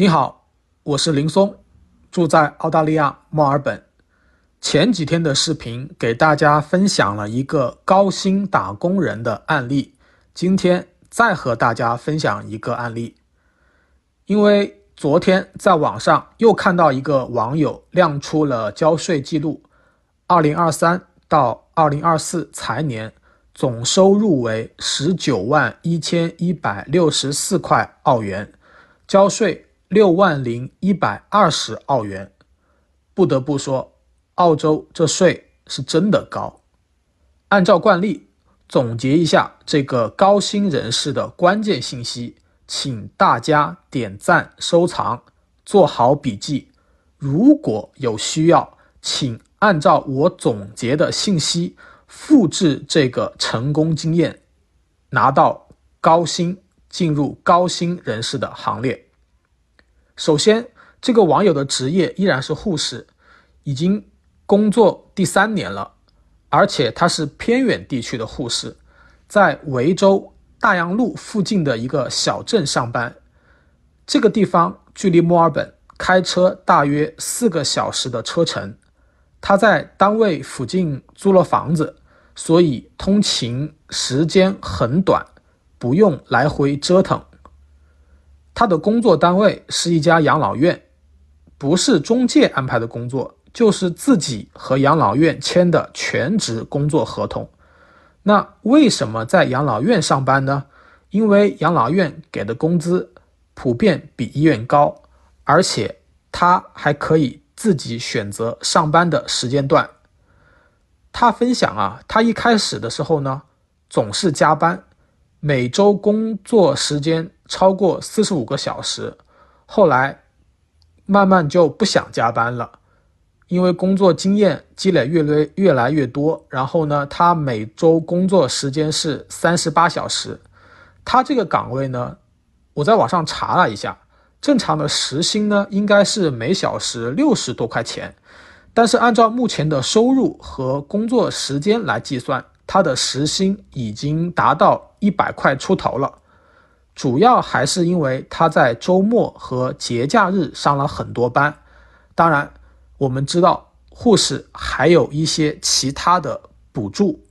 你好，我是林松，住在澳大利亚墨尔本。前几天的视频给大家分享了一个高薪打工人的案例，今天再和大家分享一个案例。因为昨天在网上又看到一个网友亮出了交税记录，二零二三到二零二四财年总收入为十九万一千一百六十四块澳元，交税。六万零一百二十澳元，不得不说，澳洲这税是真的高。按照惯例，总结一下这个高薪人士的关键信息，请大家点赞、收藏、做好笔记。如果有需要，请按照我总结的信息复制这个成功经验，拿到高薪，进入高薪人士的行列。首先，这个网友的职业依然是护士，已经工作第三年了，而且他是偏远地区的护士，在维州大洋路附近的一个小镇上班。这个地方距离墨尔本开车大约四个小时的车程。他在单位附近租了房子，所以通勤时间很短，不用来回折腾。他的工作单位是一家养老院，不是中介安排的工作，就是自己和养老院签的全职工作合同。那为什么在养老院上班呢？因为养老院给的工资普遍比医院高，而且他还可以自己选择上班的时间段。他分享啊，他一开始的时候呢，总是加班。每周工作时间超过四十五个小时，后来慢慢就不想加班了，因为工作经验积累越来越来越多。然后呢，他每周工作时间是三十八小时，他这个岗位呢，我在网上查了一下，正常的时薪呢应该是每小时六十多块钱，但是按照目前的收入和工作时间来计算，他的时薪已经达到。一百块出头了，主要还是因为他在周末和节假日上了很多班。当然，我们知道护士还有一些其他的补助。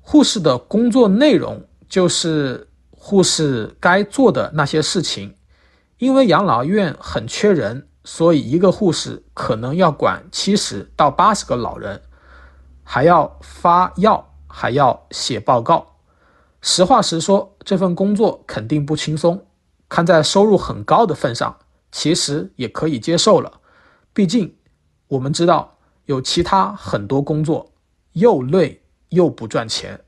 护士的工作内容就是护士该做的那些事情。因为养老院很缺人，所以一个护士可能要管七十到八十个老人，还要发药，还要写报告。实话实说，这份工作肯定不轻松。看在收入很高的份上，其实也可以接受了。毕竟，我们知道有其他很多工作又累又不赚钱。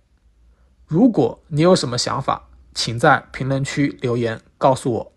如果你有什么想法，请在评论区留言告诉我。